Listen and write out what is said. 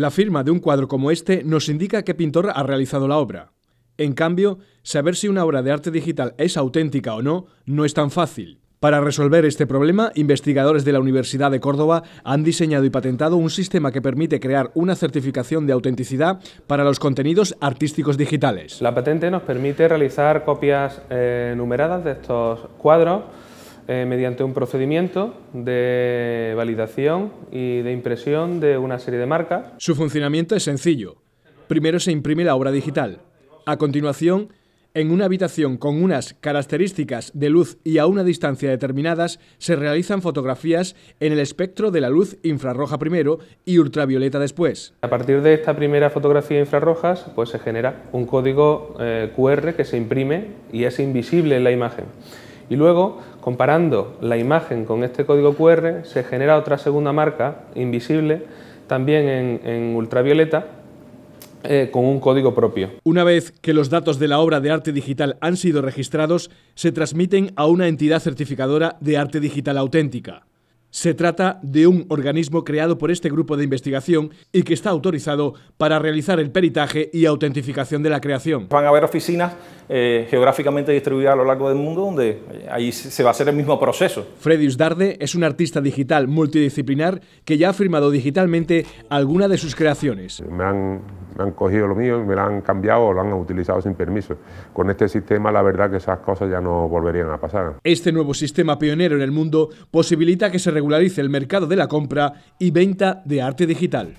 La firma de un cuadro como este nos indica qué pintor ha realizado la obra. En cambio, saber si una obra de arte digital es auténtica o no no es tan fácil. Para resolver este problema, investigadores de la Universidad de Córdoba han diseñado y patentado un sistema que permite crear una certificación de autenticidad para los contenidos artísticos digitales. La patente nos permite realizar copias eh, numeradas de estos cuadros eh, mediante un procedimiento de validación y de impresión de una serie de marcas. Su funcionamiento es sencillo. Primero se imprime la obra digital. A continuación, en una habitación con unas características de luz y a una distancia determinadas, se realizan fotografías en el espectro de la luz infrarroja primero y ultravioleta después. A partir de esta primera fotografía infrarrojas, pues se genera un código eh, QR que se imprime y es invisible en la imagen. Y luego, comparando la imagen con este código QR, se genera otra segunda marca invisible, también en, ultravioleta, eh, con un código propio. Una vez que los datos de la obra de arte digital han sido registrados, se transmiten a una entidad certificadora de arte digital auténtica. Se trata de un organismo creado por este grupo de investigación y que está autorizado para realizar el peritaje y autentificación de la creación. Van a haber oficinas eh, geográficamente distribuidas a lo largo del mundo donde eh, ahí se va a hacer el mismo proceso. Freddy Usdarde es un artista digital multidisciplinar que ya ha firmado digitalmente alguna de sus creaciones. Me han me han cogido lo mío y me lo han cambiado o lo han utilizado sin permiso. Con este sistema la verdad que esas cosas ya no volverían a pasar. Este nuevo sistema pionero en el mundo posibilita que se regularice el mercado de la compra y venta de arte digital.